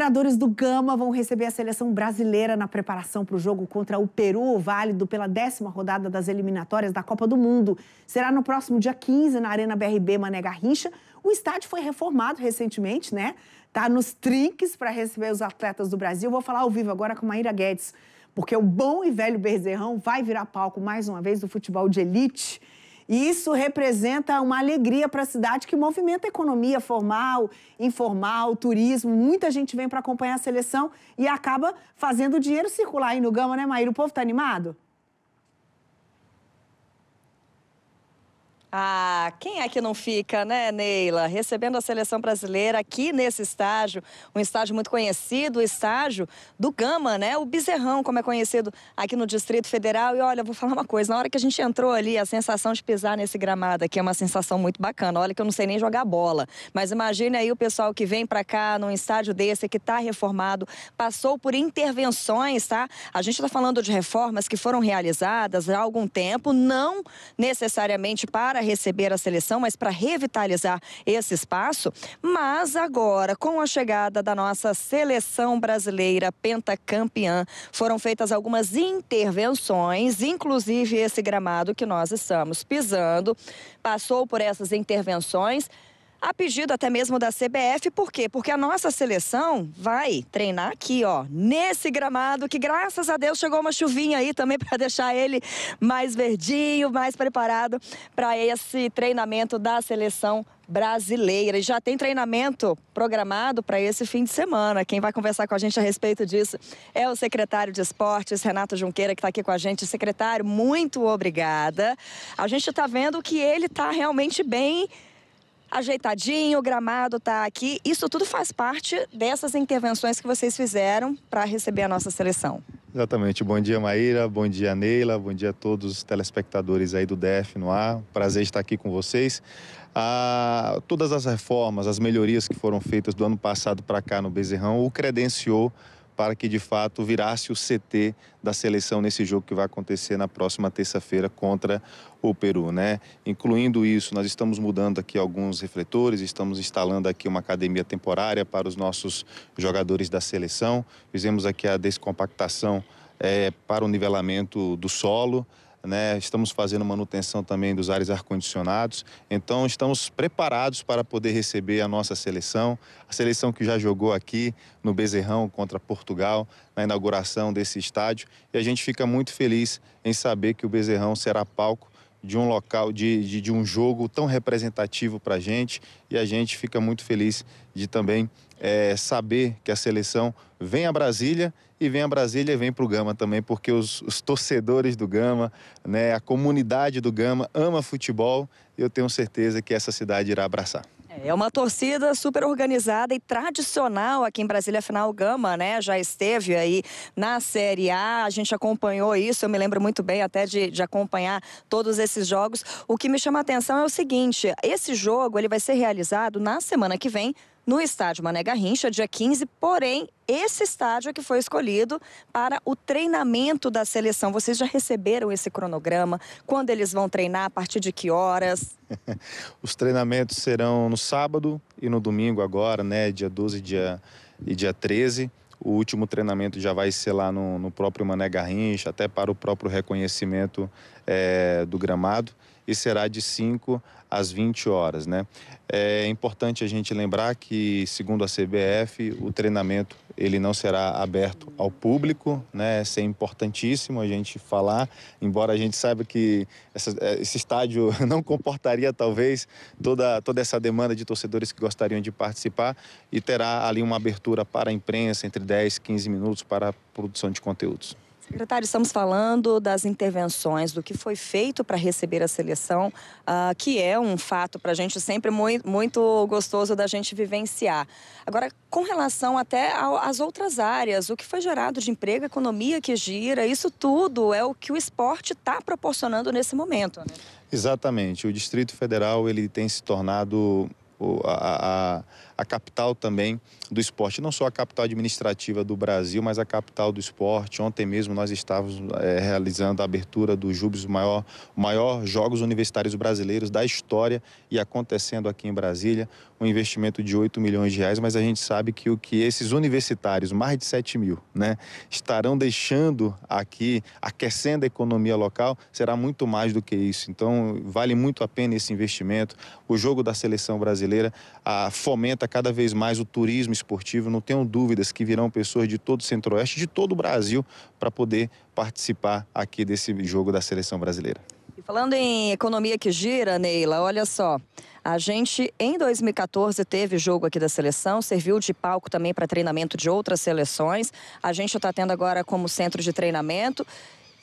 Apuradores do Gama vão receber a seleção brasileira na preparação para o jogo contra o Peru, válido pela décima rodada das eliminatórias da Copa do Mundo. Será no próximo dia 15 na Arena BRB Mané Garrincha. O estádio foi reformado recentemente, né? Tá nos trinques para receber os atletas do Brasil. Vou falar ao vivo agora com Maíra Guedes, porque o bom e velho Berzerrão vai virar palco mais uma vez do futebol de elite. E isso representa uma alegria para a cidade que movimenta a economia formal, informal, turismo. Muita gente vem para acompanhar a seleção e acaba fazendo o dinheiro circular aí no Gama, né, Maíra? O povo está animado? Ah, quem é que não fica, né, Neila? Recebendo a seleção brasileira aqui nesse estágio, um estágio muito conhecido, o estágio do Gama, né? O Bezerrão, como é conhecido aqui no Distrito Federal. E olha, vou falar uma coisa: na hora que a gente entrou ali, a sensação de pisar nesse gramado aqui é uma sensação muito bacana. Olha, que eu não sei nem jogar bola. Mas imagine aí o pessoal que vem para cá num estádio desse, que está reformado, passou por intervenções, tá? A gente está falando de reformas que foram realizadas há algum tempo, não necessariamente para para receber a seleção, mas para revitalizar esse espaço. Mas agora, com a chegada da nossa seleção brasileira pentacampeã, foram feitas algumas intervenções, inclusive esse gramado que nós estamos pisando, passou por essas intervenções a pedido até mesmo da CBF. Por quê? Porque a nossa seleção vai treinar aqui, ó, nesse gramado, que graças a Deus chegou uma chuvinha aí também para deixar ele mais verdinho, mais preparado para esse treinamento da seleção brasileira. E já tem treinamento programado para esse fim de semana. Quem vai conversar com a gente a respeito disso é o secretário de Esportes, Renato Junqueira, que está aqui com a gente. Secretário, muito obrigada. A gente está vendo que ele está realmente bem ajeitadinho, o gramado está aqui. Isso tudo faz parte dessas intervenções que vocês fizeram para receber a nossa seleção. Exatamente. Bom dia, Maíra. Bom dia, Neila. Bom dia a todos os telespectadores aí do DF no ar. Prazer estar aqui com vocês. Ah, todas as reformas, as melhorias que foram feitas do ano passado para cá no Bezerrão, o credenciou para que de fato virasse o CT da seleção nesse jogo que vai acontecer na próxima terça-feira contra o Peru, né? Incluindo isso, nós estamos mudando aqui alguns refletores, estamos instalando aqui uma academia temporária para os nossos jogadores da seleção. Fizemos aqui a descompactação é, para o nivelamento do solo né? Estamos fazendo manutenção também dos ares ar-condicionados. Então, estamos preparados para poder receber a nossa seleção, a seleção que já jogou aqui no Bezerrão contra Portugal, na inauguração desse estádio. E a gente fica muito feliz em saber que o Bezerrão será palco de um local, de, de, de um jogo tão representativo para a gente. E a gente fica muito feliz de também é, saber que a seleção vem a Brasília e vem a Brasília e vem para o Gama também, porque os, os, torcedores do Gama, né, a comunidade do Gama ama futebol e eu tenho certeza que essa cidade irá abraçar. É, é uma torcida super organizada e tradicional aqui em Brasília, afinal o Gama, né, já esteve aí na Série A, a gente acompanhou isso, eu me lembro muito bem até de, de acompanhar todos esses jogos. O que me chama a atenção é o seguinte, esse jogo ele vai ser realizado na semana que vem, no estádio Mané Garrincha, dia 15, porém, esse estádio é que foi escolhido para o treinamento da seleção. Vocês já receberam esse cronograma? Quando eles vão treinar? A partir de que horas? Os treinamentos serão no sábado e no domingo agora, né? Dia 12 dia, e dia 13. O último treinamento já vai ser lá no, no próprio Mané Garrincha, até para o próprio reconhecimento é, do gramado, e será de 5 às 20 horas. Né? É importante a gente lembrar que, segundo a CBF, o treinamento ele não será aberto ao público, né? Isso é importantíssimo a gente falar, embora a gente saiba que essa, é, esse estádio não comportaria talvez toda, toda essa demanda de torcedores que gostariam de participar e terá ali uma abertura para a imprensa entre 10 e 15 minutos para a produção de conteúdos. Secretário, estamos falando das intervenções, do que foi feito para receber a seleção, uh, que é um fato para a gente sempre muito, muito, gostoso da gente vivenciar. Agora, com relação até às outras áreas, o que foi gerado de emprego, economia que gira, isso tudo é o que o esporte está proporcionando nesse momento. Né? Exatamente. O Distrito Federal ele tem se tornado a, a a capital também do esporte, não só a capital administrativa do Brasil, mas a capital do esporte. Ontem mesmo nós estávamos é, realizando a abertura do Júbis, maior, maior Jogos Universitários Brasileiros da história e acontecendo aqui em Brasília, um investimento de 8 milhões de reais, mas a gente sabe que o que esses universitários, mais de 7 mil, né, estarão deixando aqui, aquecendo a economia local, será muito mais do que isso. Então, vale muito a pena esse investimento. O jogo da seleção brasileira a, ah, fomenta cada vez mais o turismo esportivo. Não tenho dúvidas que virão pessoas de todo o Centro-Oeste, de todo o Brasil, para poder participar aqui desse jogo da seleção brasileira. E falando em economia que gira, Neila, olha só. A gente, em 2014, teve jogo aqui da seleção, serviu de palco também para treinamento de outras seleções. A gente está tendo agora como centro de treinamento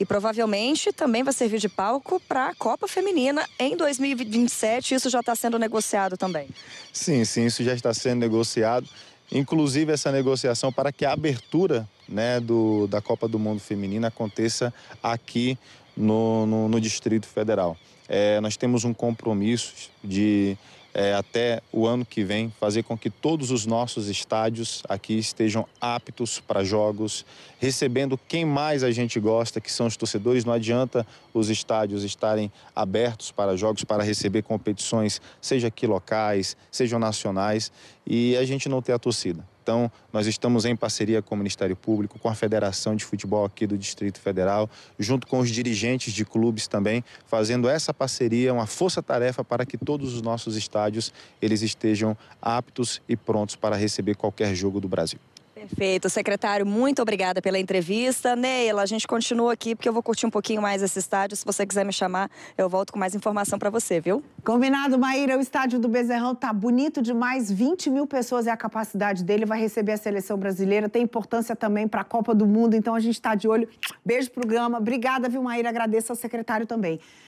e provavelmente também vai servir de palco para a Copa Feminina em 2027. Isso já está sendo negociado também. Sim, sim, isso já está sendo negociado. Inclusive essa negociação para que a abertura né, do, da Copa do Mundo Feminina aconteça aqui no, no, no Distrito Federal. É, nós temos um compromisso de é, até o ano que vem, fazer com que todos os nossos estádios aqui estejam aptos para jogos, recebendo quem mais a gente gosta, que são os torcedores. Não adianta os estádios estarem abertos para jogos, para receber competições, seja aqui locais, sejam nacionais, e a gente não ter a torcida. Então, nós estamos em parceria com o Ministério Público, com a Federação de Futebol aqui do Distrito Federal, junto com os dirigentes de clubes também, fazendo essa parceria, uma força-tarefa para que todos os nossos estádios estádios eles estejam aptos e prontos para receber qualquer jogo do Brasil. Perfeito. Secretário, muito obrigada pela entrevista. Neila, a gente continua aqui porque eu vou curtir um pouquinho mais esse estádio. Se você quiser me chamar, eu volto com mais informação para você, viu? Combinado, Maíra. O estádio do Bezerrão tá bonito demais. 20 mil pessoas é a capacidade dele. Vai receber a seleção brasileira. Tem importância também para a Copa do Mundo. Então a gente está de olho. Beijo para o Gama. Obrigada, viu, Maíra? Agradeço ao secretário também.